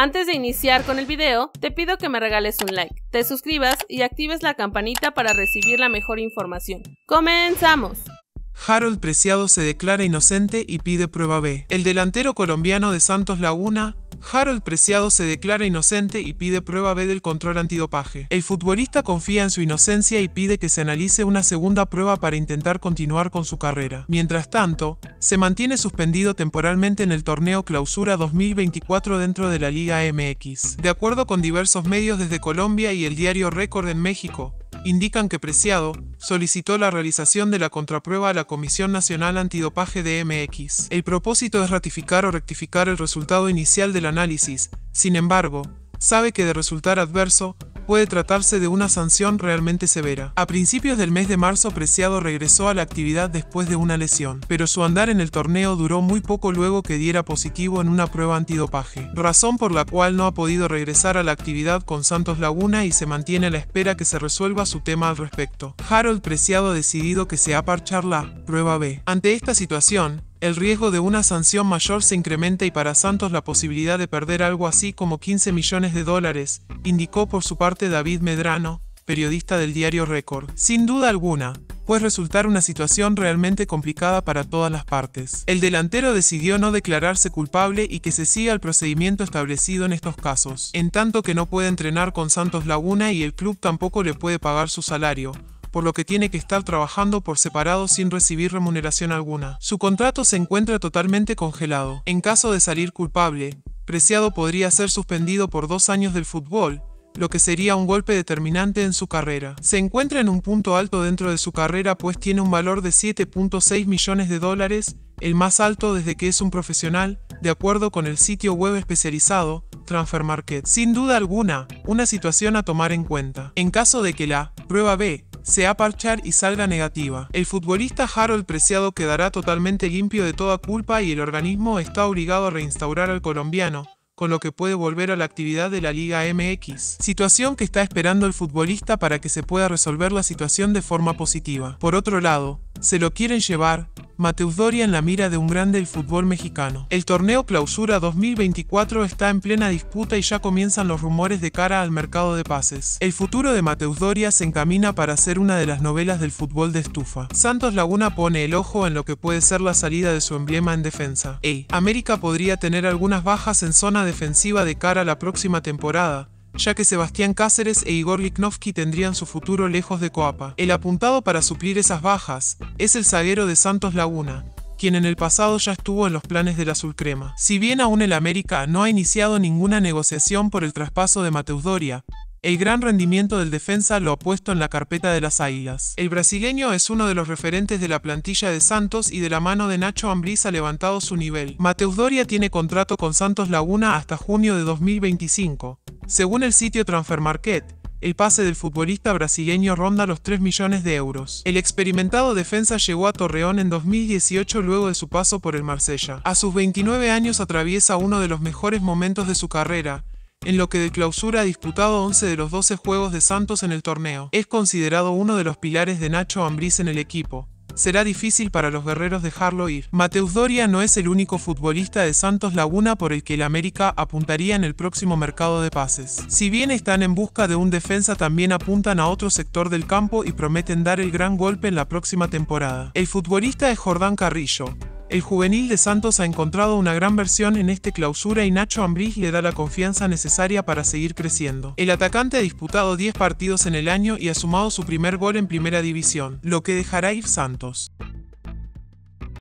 Antes de iniciar con el video, te pido que me regales un like, te suscribas y actives la campanita para recibir la mejor información. ¡Comenzamos! Harold Preciado se declara inocente y pide prueba B. El delantero colombiano de Santos Laguna Harold Preciado se declara inocente y pide prueba B del control antidopaje. El futbolista confía en su inocencia y pide que se analice una segunda prueba para intentar continuar con su carrera. Mientras tanto, se mantiene suspendido temporalmente en el torneo Clausura 2024 dentro de la Liga MX. De acuerdo con diversos medios desde Colombia y el diario Récord en México, indican que Preciado solicitó la realización de la contraprueba a la Comisión Nacional Antidopaje de MX. El propósito es ratificar o rectificar el resultado inicial del análisis, sin embargo, sabe que de resultar adverso, puede tratarse de una sanción realmente severa. A principios del mes de marzo Preciado regresó a la actividad después de una lesión, pero su andar en el torneo duró muy poco luego que diera positivo en una prueba antidopaje, razón por la cual no ha podido regresar a la actividad con Santos Laguna y se mantiene a la espera que se resuelva su tema al respecto. Harold Preciado ha decidido que se ha parchar la prueba B. Ante esta situación, el riesgo de una sanción mayor se incrementa y para Santos la posibilidad de perder algo así como 15 millones de dólares, indicó por su parte David Medrano, periodista del diario Record. Sin duda alguna, puede resultar una situación realmente complicada para todas las partes. El delantero decidió no declararse culpable y que se siga el procedimiento establecido en estos casos, en tanto que no puede entrenar con Santos Laguna y el club tampoco le puede pagar su salario por lo que tiene que estar trabajando por separado sin recibir remuneración alguna. Su contrato se encuentra totalmente congelado. En caso de salir culpable, Preciado podría ser suspendido por dos años del fútbol, lo que sería un golpe determinante en su carrera. Se encuentra en un punto alto dentro de su carrera pues tiene un valor de 7.6 millones de dólares, el más alto desde que es un profesional, de acuerdo con el sitio web especializado, Transfer Market. Sin duda alguna, una situación a tomar en cuenta. En caso de que la prueba B se aparchar y salga negativa. El futbolista Harold Preciado quedará totalmente limpio de toda culpa y el organismo está obligado a reinstaurar al colombiano, con lo que puede volver a la actividad de la Liga MX, situación que está esperando el futbolista para que se pueda resolver la situación de forma positiva. Por otro lado, se lo quieren llevar, Mateus Doria en la mira de un grande del fútbol mexicano. El torneo Clausura 2024 está en plena disputa y ya comienzan los rumores de cara al mercado de pases. El futuro de Mateus Doria se encamina para ser una de las novelas del fútbol de estufa. Santos Laguna pone el ojo en lo que puede ser la salida de su emblema en defensa. Hey, América podría tener algunas bajas en zona defensiva de cara a la próxima temporada ya que Sebastián Cáceres e Igor Liknovsky tendrían su futuro lejos de Coapa. El apuntado para suplir esas bajas es el zaguero de Santos Laguna, quien en el pasado ya estuvo en los planes de la Crema. Si bien aún el América no ha iniciado ninguna negociación por el traspaso de Mateus Doria, el gran rendimiento del defensa lo ha puesto en la carpeta de las Águilas. El brasileño es uno de los referentes de la plantilla de Santos y de la mano de Nacho Ambriz ha levantado su nivel. Mateus Doria tiene contrato con Santos Laguna hasta junio de 2025, según el sitio Transfer el pase del futbolista brasileño ronda los 3 millones de euros. El experimentado defensa llegó a Torreón en 2018 luego de su paso por el Marsella. A sus 29 años atraviesa uno de los mejores momentos de su carrera, en lo que de clausura ha disputado 11 de los 12 juegos de Santos en el torneo. Es considerado uno de los pilares de Nacho Ambriz en el equipo será difícil para los guerreros dejarlo ir. Mateus Doria no es el único futbolista de Santos Laguna por el que el América apuntaría en el próximo mercado de pases. Si bien están en busca de un defensa, también apuntan a otro sector del campo y prometen dar el gran golpe en la próxima temporada. El futbolista es Jordán Carrillo, el juvenil de Santos ha encontrado una gran versión en este clausura y Nacho Ambriz le da la confianza necesaria para seguir creciendo. El atacante ha disputado 10 partidos en el año y ha sumado su primer gol en primera división, lo que dejará ir Santos.